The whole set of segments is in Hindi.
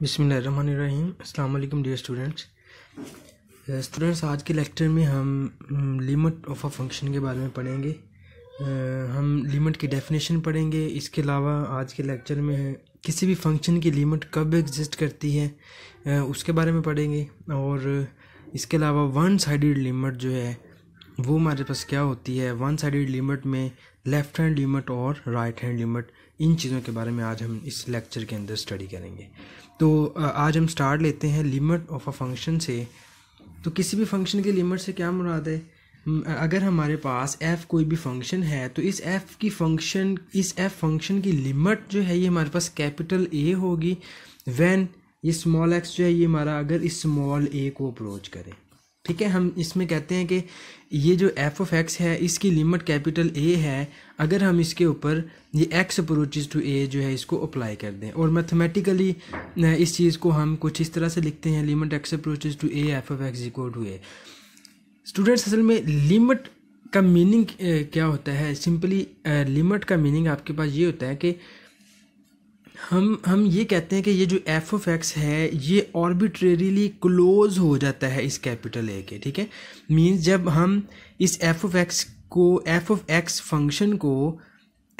बिसमीम अल्लाम डियर स्टूडेंट्स स्टूडेंट्स आज के लेक्चर में हम लिमिट ऑफ अ फंक्शन के बारे में पढ़ेंगे हम लिमिट की डेफिनेशन पढ़ेंगे इसके अलावा आज के लेक्चर में किसी भी फंक्शन की लिमिट कब एग्जिस्ट करती है उसके बारे में पढ़ेंगे और इसके अलावा वन साइड लिमिट जो है वो हमारे पास क्या होती है वन साइड लिमिट में लेफ्ट हैंड लिमिट और राइट हैंड लिमिट इन चीज़ों के बारे में आज हम इस लेक्चर के अंदर स्टडी करेंगे तो आज हम स्टार्ट लेते हैं लिमिट ऑफ अ फंक्शन से तो किसी भी फंक्शन की लिमिट से क्या मुराद है अगर हमारे पास f कोई भी फंक्शन है तो इस f की फंक्शन इस f फंक्शन की लिमिट जो है ये हमारे पास कैपिटल A होगी वैन ये स्मॉल x जो है ये हमारा अगर इस स्मॉल a को अप्रोच करें ठीक है हम इसमें कहते हैं कि ये जो एफ ऑफ एक्स है इसकी लिमिट कैपिटल ए है अगर हम इसके ऊपर ये एक्स अप्रोचेज टू ए जो है इसको अप्लाई कर दें और मैथमेटिकली इस चीज़ को हम कुछ इस तरह से लिखते हैं limit x approaches to a f of x equal to a students असल में लिमिट का मीनिंग क्या होता है सिंपली लिमिट का मीनिंग आपके पास ये होता है कि हम हम ये कहते हैं कि ये जो एफ ओफ एक्स है ये ऑर्बिट्रेरीली क्लोज हो जाता है इस कैपिटल ए के ठीक है मीन्स जब हम इस एफ ओफ एक्स को एफ ओफ एक्स फंक्शन को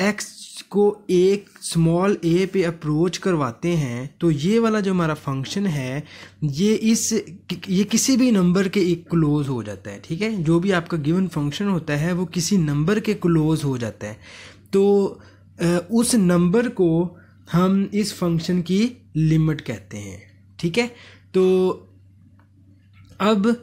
एक्स को एक स्मॉल ए पे अप्रोच करवाते हैं तो ये वाला जो हमारा फंक्शन है ये इस ये किसी भी नंबर के एक क्लोज़ हो जाता है ठीक है जो भी आपका गिवन फंक्शन होता है वो किसी नंबर के क्लोज़ हो जाता है तो उस नंबर को हम इस फंक्शन की लिमिट कहते हैं ठीक है तो अब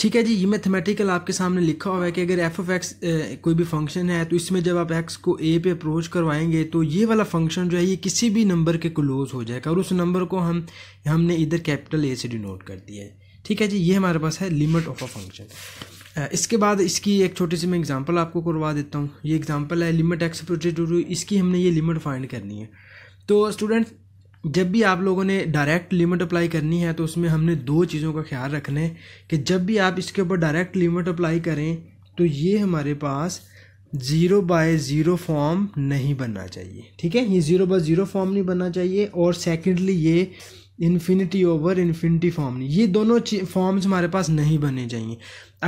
ठीक है जी ये मैथमेटिकल आपके सामने लिखा हुआ है कि अगर एफ ऑफ एक्स कोई भी फंक्शन है तो इसमें जब आप एक्स को ए पे अप्रोच करवाएंगे तो ये वाला फंक्शन जो है ये किसी भी नंबर के क्लोज हो जाएगा और उस नंबर को हम हमने इधर कैपिटल ए से डिनोट कर दिया है ठीक है जी ये हमारे पास है लिमिट ऑफ अ फंक्शन इसके बाद इसकी एक छोटी सी मैं एग्जांपल आपको करवा देता हूँ ये एग्जांपल है लिमिट एक्स टू इसकी हमने ये लिमिट फाइंड करनी है तो स्टूडेंट जब भी आप लोगों ने डायरेक्ट लिमिट अप्लाई करनी है तो उसमें हमने दो चीज़ों का ख्याल रखना है कि जब भी आप इसके ऊपर डायरेक्ट लिमिट अप्लाई करें तो ये हमारे पास ज़ीरो बाय ज़ीरो फॉर्म नहीं बनना चाहिए ठीक है ये ज़ीरो बाय ज़ीरो फॉर्म नहीं बनना चाहिए और सेकेंडली ये इन्फिनिटी ओवर इन्फिनिटी फॉर्म ये दोनों फॉर्म्स हमारे पास नहीं बने चाहिए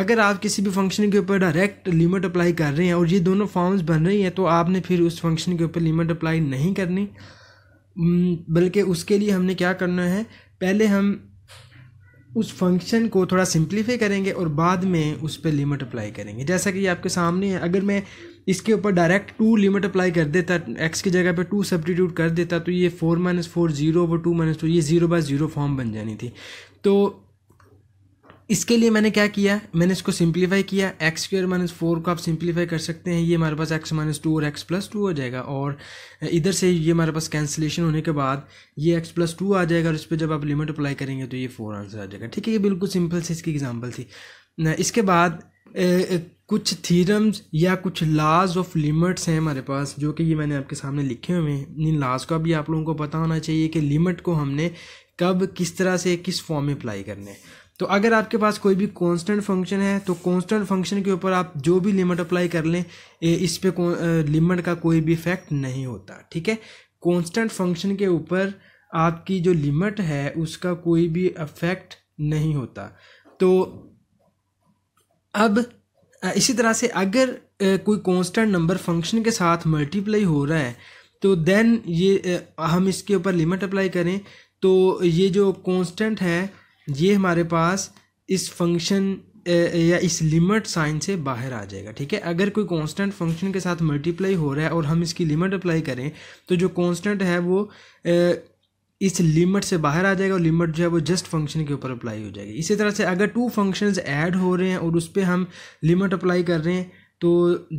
अगर आप किसी भी फंक्शन के ऊपर डायरेक्ट लिमिट अप्लाई कर रहे हैं और ये दोनों फॉर्म्स बन रही हैं तो आपने फिर उस फंक्शन के ऊपर लिमिट अप्लाई नहीं करनी बल्कि उसके लिए हमने क्या करना है पहले हम उस फंक्शन को थोड़ा सिंप्लीफाई करेंगे और बाद में उस पर लिमिट अप्लाई करेंगे जैसा कि आपके सामने है अगर मैं इसके ऊपर डायरेक्ट टू लिमिट अप्लाई कर देता एक्स की जगह पे टू सब्टीट्यूट कर देता तो ये फोर माइनस फोर जीरो वो टू माइनस टू ये जीरो बाय जीरो फॉर्म बन जानी थी तो इसके लिए मैंने क्या किया मैंने इसको सिंप्लीफाई किया एक्स स्क्र माइनस फोर को आप सिंप्लीफाई कर सकते हैं ये हमारे पास एक्स माइनस टू और एक्स प्लस टू हो जाएगा और इधर से ये हमारे पास कैंसिलेशन होने के बाद ये एक्स प्लस टू आ जाएगा और इस पर जब आप लिमिट अप्लाई करेंगे तो ये फोर आंसर आ जाएगा ठीक है ये बिल्कुल सिंपल सी इसकी एग्जाम्पल थी इसके बाद ए, कुछ थीरम्स या कुछ लाज ऑफ लिमिट्स हैं हमारे पास जो कि ये मैंने आपके सामने लिखे हुए हैं इन लाज का भी आप लोगों को पता होना चाहिए कि लिमिट को हमने कब किस तरह से किस फॉर्म में अप्लाई करने है तो अगर आपके पास कोई भी कांस्टेंट फंक्शन है तो कांस्टेंट फंक्शन के ऊपर आप जो भी लिमिट अप्लाई कर लें इस पे लिमिट का कोई भी इफेक्ट नहीं होता ठीक है कांस्टेंट फंक्शन के ऊपर आपकी जो लिमिट है उसका कोई भी इफेक्ट नहीं होता तो अब इसी तरह से अगर कोई कांस्टेंट नंबर फंक्शन के साथ मल्टीप्लाई हो रहा है तो देन ये हम इसके ऊपर लिमिट अप्लाई करें तो ये जो कांस्टेंट है ये हमारे पास इस फंक्शन या इस लिमिट साइन से बाहर आ जाएगा ठीक है अगर कोई कांस्टेंट फंक्शन के साथ मल्टीप्लाई हो रहा है और हम इसकी लिमिट अप्लाई करें तो जो कांस्टेंट है वो इस लिमिट से बाहर आ जाएगा और लिमिट जो है वो जस्ट फंक्शन के ऊपर अप्लाई हो जाएगी इसी तरह से अगर टू फंक्शंस ऐड हो रहे हैं और उस पर हम लिमिट अप्लाई कर रहे हैं तो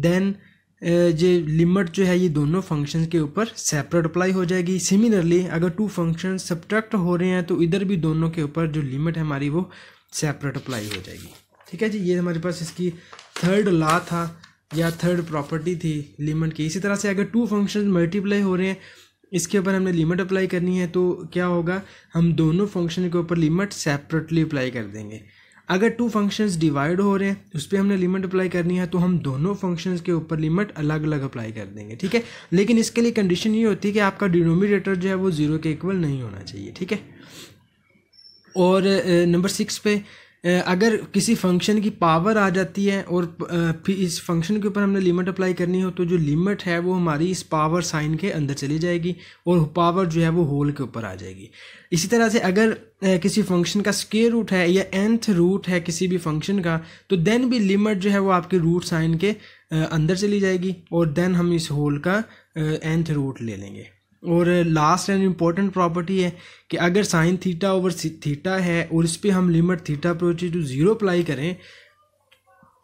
देन ये लिमिट जो है ये दोनों फंक्शन के ऊपर सेपरेट अप्लाई हो जाएगी सिमिलरली अगर टू फंक्शन सब्ट्रैक्ट हो रहे हैं तो इधर भी दोनों के ऊपर जो लिमिट है हमारी वो सेपरेट अप्लाई हो जाएगी ठीक है जी ये हमारे पास इसकी थर्ड लॉ था या थर्ड प्रॉपर्टी थी लिमिट की इसी तरह से अगर टू फंक्शन मल्टीप्लाई हो रहे हैं इसके ऊपर हमने लिमिट अप्लाई करनी है तो क्या होगा हम दोनों फंक्शन के ऊपर लिमिट सेपरेटली अप्लाई कर देंगे अगर टू फंक्शंस डिवाइड हो रहे हैं उस पर हमने लिमिट अप्लाई करनी है तो हम दोनों फंक्शंस के ऊपर लिमिट अलग अलग अप्लाई कर देंगे ठीक है लेकिन इसके लिए कंडीशन ये होती है कि आपका डिनोमिनेटर जो है वो ज़ीरो के इक्वल नहीं होना चाहिए ठीक है और नंबर सिक्स पे अगर किसी फंक्शन की पावर आ जाती है और फिर इस फंक्शन के ऊपर हमने लिमिट अप्लाई करनी हो तो जो लिमिट है वो हमारी इस पावर साइन के अंदर चली जाएगी और पावर जो है वो होल के ऊपर आ जाएगी इसी तरह से अगर किसी फंक्शन का स्केयर रूट है या एंथ रूट है किसी भी फंक्शन का तो देन भी लिमिट जो है वो आपके रूट साइन के अंदर चली जाएगी और देन हम इस होल का एंथ रूट ले लेंगे और लास्ट एंड इम्पॉर्टेंट प्रॉपर्टी है कि अगर साइन थीटा ओवर थीटा है और इस पर हम limit theta approach to zero apply करें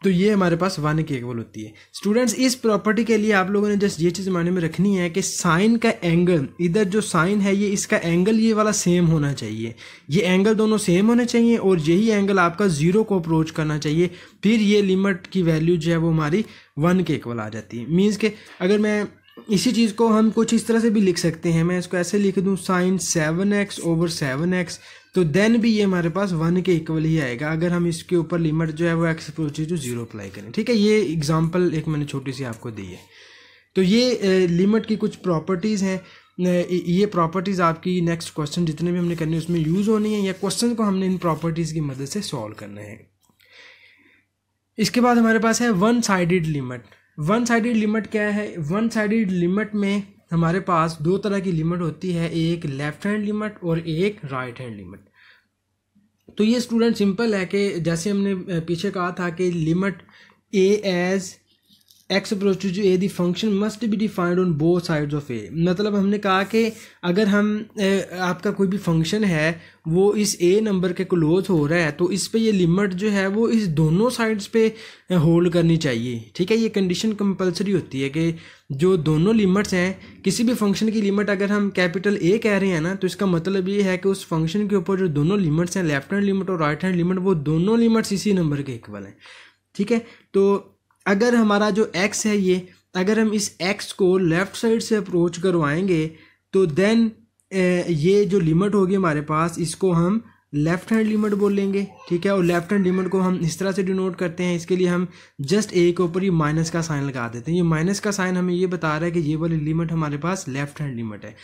तो ये हमारे पास वन के इक्वल होती है स्टूडेंट्स इस प्रॉपर्टी के लिए आप लोगों ने जस्ट ये चीज़ माने में रखनी है कि साइन का एंगल इधर जो साइन है ये इसका एंगल ये वाला सेम होना चाहिए ये एंगल दोनों सेम होने चाहिए और यही एंगल आपका ज़ीरो को अप्रोच करना चाहिए फिर ये लिमिट की वैल्यू जो है वो हमारी वन के इक्वल आ जाती है मीन्स के अगर मैं इसी चीज़ को हम कुछ इस तरह से भी लिख सकते हैं मैं इसको ऐसे लिख दूँ sine seven x over seven x तो देन भी ये हमारे पास वन के इक्वल ही आएगा अगर हम इसके ऊपर लिमिट जो है वो एक्स पहुँचे जो जीरो अप्लाई करें ठीक है ये एग्जाम्पल एक मैंने छोटी सी आपको दी है तो ये लिमिट की कुछ प्रॉपर्टीज़ हैं ये प्रॉपर्टीज़ आपकी नेक्स्ट क्वेश्चन जितने भी हमने करने उसमें यूज़ होनी है या क्वेश्चन को हमने इन प्रॉपर्टीज़ की मदद से सॉल्व करना है इसके बाद हमारे पास है one sided limit one sided limit क्या है वन साइडेड लिमिट में हमारे पास दो तरह की लिमिट होती है एक लेफ्ट हैंड लिमिट और एक राइट हैंड लिमिट तो ये स्टूडेंट सिंपल है कि जैसे हमने पीछे कहा था कि limit a as x approach to जो a the function must be defined on both sides of a मतलब हमने कहा कि अगर हम आपका कोई भी फंक्शन है वो इस ए नंबर के क्लोज हो रहा है तो इस पे ये लिमिट जो है वो इस दोनों साइड्स पे होल्ड करनी चाहिए ठीक है ये कंडीशन कंपलसरी होती है कि जो दोनों लिमिट्स हैं किसी भी फंक्शन की लिमिट अगर हम कैपिटल ए कह रहे हैं ना तो इसका मतलब ये है कि उस फंक्शन के ऊपर जो दोनों लिमिट्स हैं लेफ्ट हैंड लिमिट और राइट हैंड लिमिट वो दोनों लिमिट्स इसी नंबर के इक्वल हैं ठीक है तो अगर हमारा जो एक्स है ये अगर हम इस एक्स को लेफ़्ट साइड से अप्रोच करवाएंगे तो देन ये जो लिमिट होगी हमारे पास इसको हम लेफ़्ट हैंड लिमिट बोलेंगे ठीक है और लेफ़्ट हैंड लिमिट को हम इस तरह से डिनोट करते हैं इसके लिए हम जस्ट ए के ऊपर ये माइनस का साइन लगा देते हैं ये माइनस का साइन हमें ये बता रहा है कि ये वाली लिमिट हमारे पास लेफ़्ट हैंड लिमिट है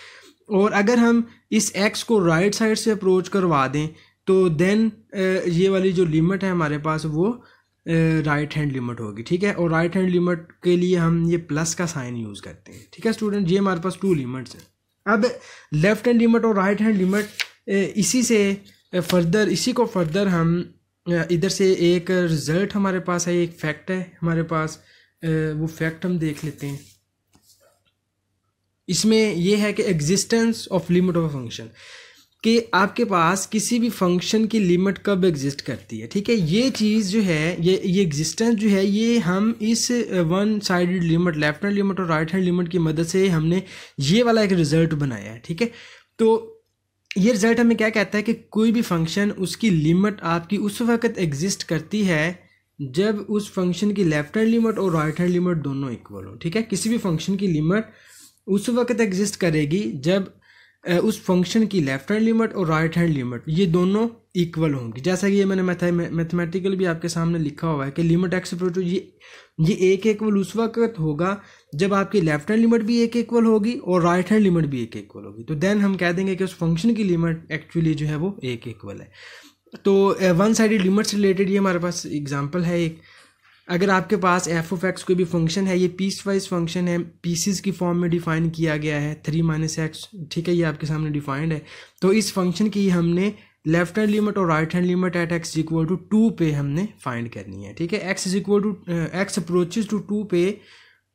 और अगर हम इस एक्स को राइट साइड से अप्रोच करवा दें तो देन ये वाली जो लिमिट है हमारे पास वो राइट हैंड लिमिट होगी ठीक है और राइट हैंड लिमिट के लिए हम ये प्लस का साइन यूज़ करते हैं ठीक है स्टूडेंट ये हमारे पास टू लिमिट्स हैं अब लेफ्ट हैंड लिमिट और राइट हैंड लिमिट इसी से फर्दर इसी को फर्दर हम इधर से एक रिज़ल्ट हमारे पास है एक फैक्ट है हमारे पास वो फैक्ट हम देख लेते हैं इसमें यह है कि existence of limit of function कि आपके पास किसी भी फंक्शन की लिमिट कब एग्जिस्ट करती है ठीक है ये चीज़ जो है ये ये एग्जिस्टेंस जो है ये हम इस one side limit left hand limit और राइट हैंड लिमिट की मदद से हमने ये वाला एक रिजल्ट बनाया है ठीक है तो ये रिजल्ट हमें क्या कहता है कि कोई भी फंक्शन उसकी लिमिट आपकी उस वक्त एग्जिस्ट करती है जब उस फंक्शन की लेफ्ट हैंड लिमिट और राइट हैंड लिमिट दोनों इक्वल हो ठीक है किसी भी फंक्शन की लिमिट उस वक्त एग्जिस्ट करेगी जब उस फंक्शन की लेफ्ट हैंड लिमिट और राइट हैंड लिमिट ये दोनों इक्वल होंगी जैसा कि ये मैंने मैथमेटिकल भी आपके सामने लिखा हुआ है कि लिमिट एक्स टू ये ये एक इक्वल उस वक्त होगा जब आपकी लेफ्ट हैंड लिमिट भी एक इक्वल होगी और राइट हैंड लिमिट भी एक इक्वल होगी तो देन हम कह देंगे कि उस फंक्शन की लिमिट एक्चुअली जो है वो एक इक्वल है तो वन साइड लिमिट से रिलेटेड ये हमारे पास एग्जाम्पल है एक अगर आपके पास एफ ऑफ एक्स कोई भी फंक्शन है ये पीस वाइज फंक्शन है पीसीज की फॉर्म में डिफाइन किया गया है थ्री माइनस एक्स ठीक है ये आपके सामने डिफाइंड है तो इस फंक्शन की हमने लेफ्ट हैंड लिमिट और right hand limit at x equal to two पे हमने फाइंड करनी है ठीक है x is equal to x approaches to two पे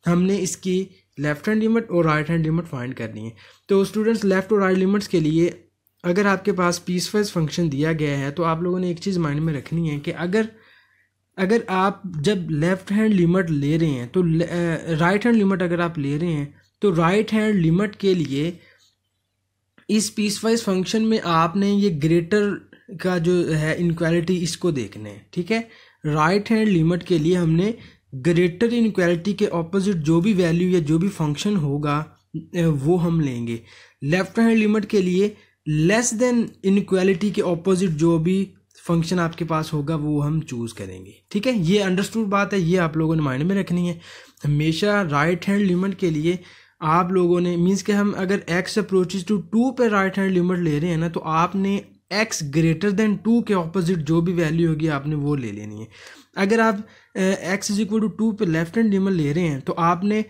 हमने इसकी लेफ्ट हैंड लिमिट और राइट हैंड लिमिट फाइंड करनी है तो स्टूडेंट्स लेफ्ट और राइट लिमिट्स के लिए अगर आपके पास पीस वाइज फंक्शन दिया गया है तो आप लोगों ने एक चीज़ माइंड में रखनी है कि अगर अगर आप जब लेफ़्ट हैंड लिमिट ले रहे हैं तो राइट हैंड लिमिट अगर आप ले रहे हैं तो राइट हैंड लिमिट के लिए इस पीस वाइज फंक्शन में आपने ये ग्रेटर का जो है इनक्वालिटी इसको देखना है ठीक है राइट हैंड लिमिट के लिए हमने ग्रेटर इनक्वालिटी के ऑपोजिट जो भी वैल्यू या जो भी फंक्शन होगा वो हम लेंगे लेफ्ट हैंड लिमिट के लिए लेस देन इनक्वालिटी के ऑपोजिट जो भी फंक्शन आपके पास होगा वो हम चूज़ करेंगे ठीक है ये अंडरस्टूड बात है ये आप लोगों ने माइंड में रखनी है हमेशा राइट हैंड लिमिट के लिए आप लोगों ने मीन्स के हम अगर एक्स अप्रोचेज टू टू पे राइट हैंड लिमिट ले रहे हैं ना तो आपने एक्स ग्रेटर देन टू के ऑपोजिट जो भी वैल्यू होगी आपने वो ले लेनी है अगर आप x is equal to two पर लेफ्ट हैंड लिमिट ले रहे हैं तो आपने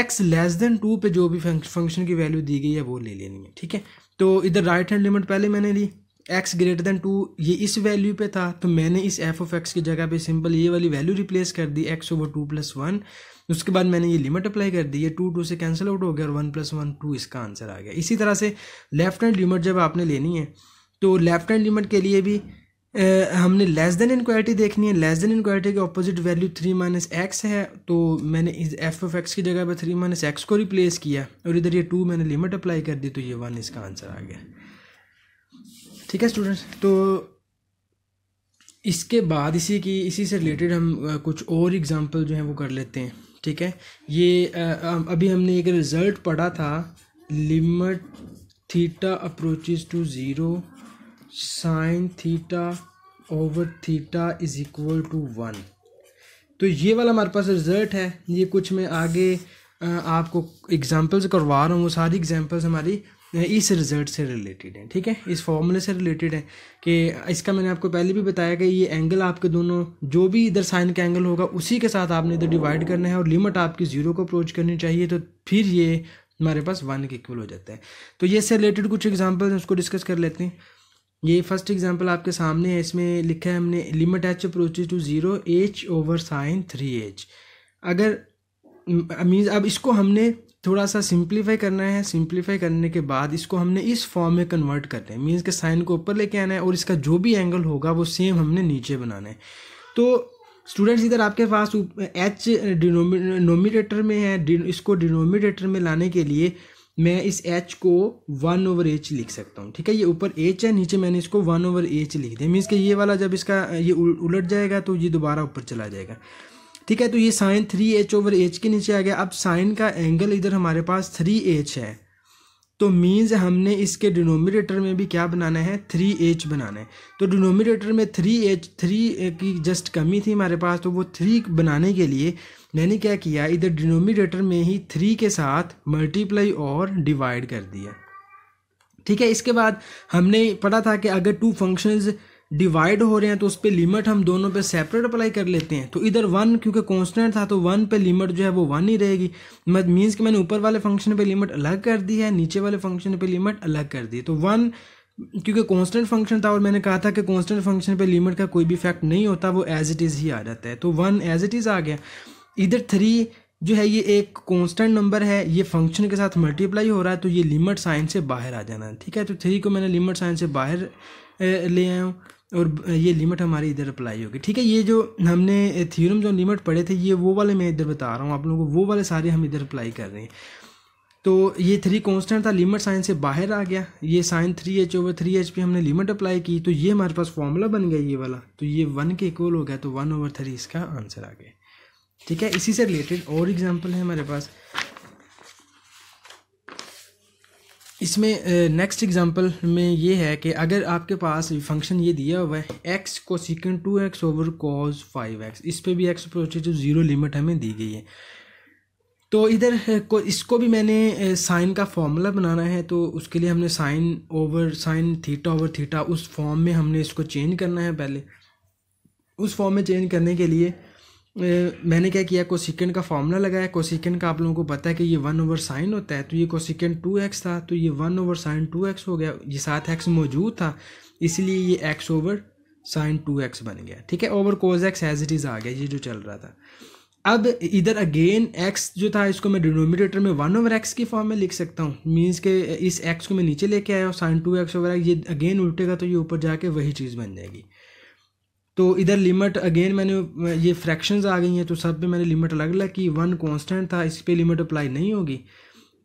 एक्स लेस देन टू पे जो भी फंक्शन की वैल्यू दी गई है वो ले लेनी है ठीक है तो इधर राइट हैंड लिमिट पहले मैंने ली एक्स ग्रेटर देन टू ये इस वैल्यू पे था तो मैंने इस एफ ऑफ एक्स की जगह पे सिंपल ये वाली वैल्यू रिप्लेस कर दी x over two plus one उसके बाद मैंने ये लिमिट अप्लाई कर दी ये टू टू से कैंसिल आउट हो गया और वन प्लस वन टू इसका आंसर आ गया इसी तरह से लेफ्ट हैंड लिमिट जब आपने लेनी है तो लेफ्ट हैंड लिमिट के लिए भी Uh, हमने लेस देन इंक्वायरी देखनी है लेस देन इंक्वायरी के opposite value three minus x है तो मैंने इस एफ ऑफ एक्स की जगह पर थ्री माइनस एक्स को रिप्लेस किया और इधर ये टू मैंने लिमिट अप्लाई कर दी तो ये वन इसका आंसर आ गया ठीक है स्टूडेंट्स तो इसके बाद इसी की इसी से रिलेटेड हम कुछ और एग्ज़ाम्पल जो हैं वो कर लेते हैं ठीक है ये अभी हमने एक रिज़ल्ट पढ़ा था limit theta approaches to zero sine theta over theta is equal to one तो ये वाला हमारे पास रिज़ल्ट है ये कुछ मैं आगे आपको एग्ज़ाम्पल्स करवा रहा हूँ वो सारी एग्ज़ाम्पल्स हमारी इस रिजल्ट से रिलेटेड है ठीक है इस फॉर्मूले से रिलेटेड है कि इसका मैंने आपको पहले भी बताया कि ये एंगल आपके दोनों जो भी इधर साइन का एंगल होगा उसी के साथ आपने इधर डिवाइड करना है और लिमिट आपकी ज़ीरो को अप्रोच करनी चाहिए तो फिर ये हमारे पास वन के इक्वल हो जाता है तो ये से रिलेटेड कुछ एग्जाम्पल उसको डिस्कस कर लेते हैं ये फर्स्ट एग्जाम्पल आपके सामने है इसमें लिखा है हमने limit h approach to zero h over sine three h अगर मीन्स अब इसको हमने थोड़ा सा सिंप्लीफाई करना है सिंप्लीफाई करने के बाद इसको हमने इस फॉर्म में कन्वर्ट करना है मीन्स के साइन को ऊपर लेके आना है और इसका जो भी एंगल होगा वो सेम हमने नीचे बनाना है तो स्टूडेंट्स इधर आपके पास एच डिनोमिनेटर में है इसको डिनोमिनेटर में लाने के लिए मैं इस एच को वन ओवर एच लिख सकता हूँ ठीक है ये ऊपर एच है नीचे मैंने इसको वन ओवर एच लिख दिया मीन्स कि ये वाला जब इसका ये उलट जाएगा तो ये दोबारा ऊपर चला जाएगा ठीक है तो ये sine three h over h के नीचे आ गया अब साइन का एंगल इधर हमारे पास थ्री एच है तो मीन्स हमने इसके डिनोमिनेटर में भी क्या बनाना है थ्री एच बनाना है तो डिनोमिनेटर में थ्री एच थ्री की जस्ट कमी थी हमारे पास तो वो थ्री बनाने के लिए मैंने क्या किया इधर डिनोमिनेटर में ही थ्री के साथ मल्टीप्लाई और डिवाइड कर दिया ठीक है इसके बाद हमने पढ़ा था कि अगर टू फंक्शंस डिवाइड हो रहे हैं तो उस पर लिमिट हम दोनों पे सेपरेट अप्लाई कर लेते हैं तो इधर वन क्योंकि कॉन्स्टेंट था तो वन पे लिमिट जो है वो वन ही रहेगी मत मीन्स कि मैंने ऊपर वाले फंक्शन पे लिमिट अलग कर दी है नीचे वाले फंक्शन पे लिमिट अलग कर दी तो वन क्योंकि कॉन्स्टेंट फंक्शन था और मैंने कहा था कि कॉन्स्टेंट फंक्शन पर लिमिट का कोई भी इफेक्ट नहीं होता वो एज इट इज़ ही आ जाता है तो वन एज इट इज़ आ गया इधर थ्री जो है ये एक कॉन्स्टेंट नंबर है ये फंक्शन के साथ मल्टीप्लाई हो रहा है तो ये लिमिट साइन से बाहर आ जाना है ठीक है तो थ्री को मैंने लिमिट साइन से बाहर ले आया हूँ और ये लिमिट हमारी इधर अप्लाई होगी ठीक है ये जो हमने थ्योरम जो लिमिट पढ़े थे ये वो वाले मैं इधर बता रहा हूँ आप लोगों को वो वाले सारे हम इधर अप्लाई कर रहे हैं तो ये थ्री कांस्टेंट था लिमिट साइन से बाहर आ गया ये sine three h over three h पे हमने लिमिट अप्लाई की तो ये हमारे पास फॉर्मूला बन गया ये वाला तो ये वन के इक्वल हो गया तो वन ओवर थ्री इसका आंसर आ गया ठीक है इसी से रिलेटेड और एग्जाम्पल है हमारे पास इसमें नेक्स्ट एग्जांपल में ये है कि अगर आपके पास फंक्शन ये दिया हुआ है एक्स को secant two x over cos five x इस पर भी एक्स जो ज़ीरो लिमिट हमें दी गई है तो इधर को इसको भी मैंने साइन का फॉर्मूला बनाना है तो उसके लिए हमने sine over sine theta over theta उस फॉर्म में हमने इसको चेंज करना है पहले उस फॉर्म में चेंज करने के लिए मैंने क्या किया कोसिकेंड का फॉर्मूला लगाया कोसिकेंड का आप लोगों को पता है कि ये वन ओवर साइन होता है तो ये कोसिकेंड टू एक्स था तो ये one over sine two x हो गया ये सात एक्स मौजूद था इसलिए ये x over sine two x बन गया ठीक है over cos x as it is आ गया ये जो चल रहा था अब इधर अगेन एक्स जो था इसको मैं डिनोमिनेटर में वन ओवर एक्स की फॉर्म में लिख सकता हूँ मीन्स के इस एक्स को मैं नीचे लेके आया हूँ sine two x over x ये अगेन उल्टेगा तो ये ऊपर जाके वही चीज़ बन जाएगी तो इधर लिमिट अगेन मैंने ये फ्रैक्शंस आ गई हैं तो सब पे मैंने लिमिट अलग अलग की वन कांस्टेंट था इस पर लिमिट अप्लाई नहीं होगी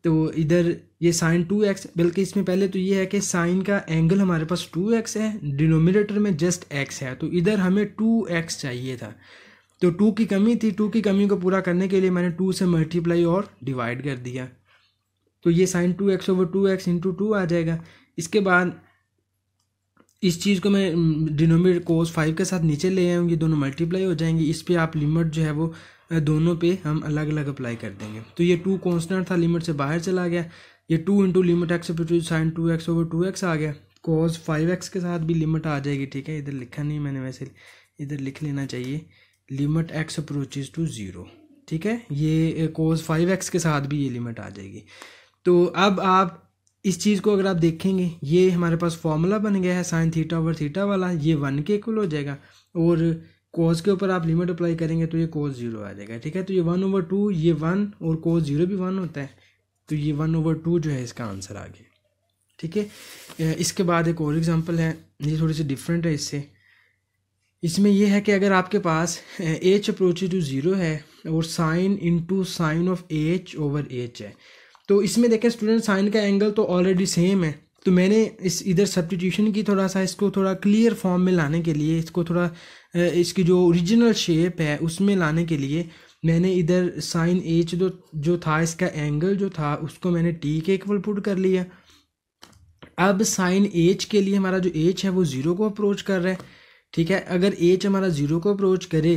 तो इधर ये साइन टू एक्स बल्कि इसमें पहले तो ये है कि साइन का एंगल हमारे पास टू एक्स है डिनोमिनेटर में जस्ट एक्स है तो इधर हमें टू एक्स चाहिए था तो टू की कमी थी टू की कमी को पूरा करने के लिए मैंने टू से मल्टीप्लाई और डिवाइड कर दिया तो ये sine two x over two x into two आ जाएगा इसके बाद इस चीज़ को मैं डिनोमिनेटर कोस फाइव के साथ नीचे ले आऊँगी दोनों मल्टीप्लाई हो जाएंगे इस पर आप लिमिट जो है वो दोनों पे हम अलग अलग अप्लाई कर देंगे तो ये टू कॉन्स्टेंट था लिमिट से बाहर चला गया ये two into limit x sine two x over two x आ गया कोस फाइव एक्स के साथ भी लिमिट आ जाएगी ठीक है इधर लिखा नहीं मैंने वैसे इधर लिख लेना चाहिए limit x approaches to zero ठीक है ये कोस फाइव एक्स के साथ भी ये लिमिट आ जाएगी तो अब आप इस चीज़ को अगर आप देखेंगे ये हमारे पास फॉर्मूला बन गया है साइन थीटा ओवर थीटा वाला ये वन के इक्वल हो जाएगा और कोज के ऊपर आप लिमिट अप्लाई करेंगे तो ये कोज जीरो आ जाएगा ठीक है तो ये वन ओवर टू ये वन और कोज जीरो भी वन होता है तो ये वन ओवर टू जो है इसका आंसर आ गया ठीक है इसके बाद एक और एग्जांपल है ये थोड़ी सी डिफरेंट है इससे इसमें यह है कि अगर आपके पास एच अप्रोच टू ज़ीरो है और sine into sine of h over h है तो इसमें देखें स्टूडेंट साइन का एंगल तो ऑलरेडी सेम है तो मैंने इस इधर सब्सटीट्यूशन की थोड़ा सा इसको थोड़ा क्लियर फॉर्म में लाने के लिए इसको थोड़ा इसकी जो ओरिजिनल शेप है उसमें लाने के लिए मैंने इधर साइन एच जो जो था इसका एंगल जो था उसको मैंने टी के इक्वल पुट कर लिया अब साइन एच के लिए हमारा जो एच है वो ज़ीरो को अप्रोच कर रहा है ठीक है अगर एच हमारा ज़ीरो को अप्रोच करे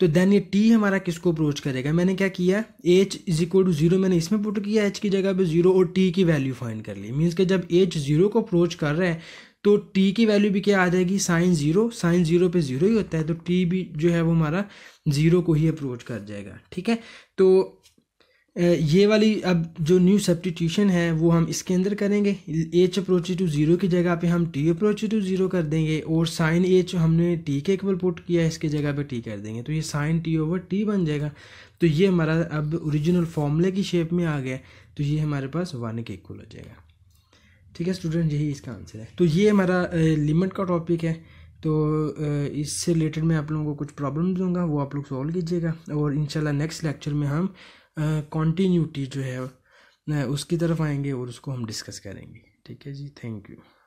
तो देन ये टी हमारा किसको अप्रोच करेगा मैंने क्या किया h is equal to zero मैंने इसमें पुट किया एच की जगह पे जीरो और टी की वैल्यू फाइंड कर ली मीन्स के जब एच जीरो को अप्रोच कर रहे हैं तो टी की वैल्यू भी क्या आ जाएगी साइन जीरो साइन जीरो पे जीरो ही होता है तो टी भी जो है वो हमारा जीरो को ही अप्रोच कर जाएगा ठीक है तो ये वाली अब जो न्यू सब्टीट्यूशन है वो हम इसके अंदर करेंगे एच अप्रोच टू ज़ीरो की जगह पे हम टी अप्रोच टू ज़ीरो कर देंगे और साइन एच हमने टी के इक्वल पुट किया है इसके जगह पे टी कर देंगे तो ये साइन टी ओवर टी बन जाएगा तो ये हमारा अब ओरिजिनल फॉर्मूले की शेप में आ गया तो ये हमारे पास वन के इक्वल हो जाएगा ठीक है स्टूडेंट यही इसका आंसर है तो ये हमारा लिमिट का टॉपिक है तो इससे रिलेटेड मैं आप लोगों को कुछ प्रॉब्लम दूंगा वो आप लोग सॉल्व कीजिएगा और इंशाल्लाह नेक्स्ट लेक्चर में हम कॉन्टीन्यूटी जो है उसकी तरफ आएंगे और उसको हम डिस्कस करेंगे ठीक है जी थैंक यू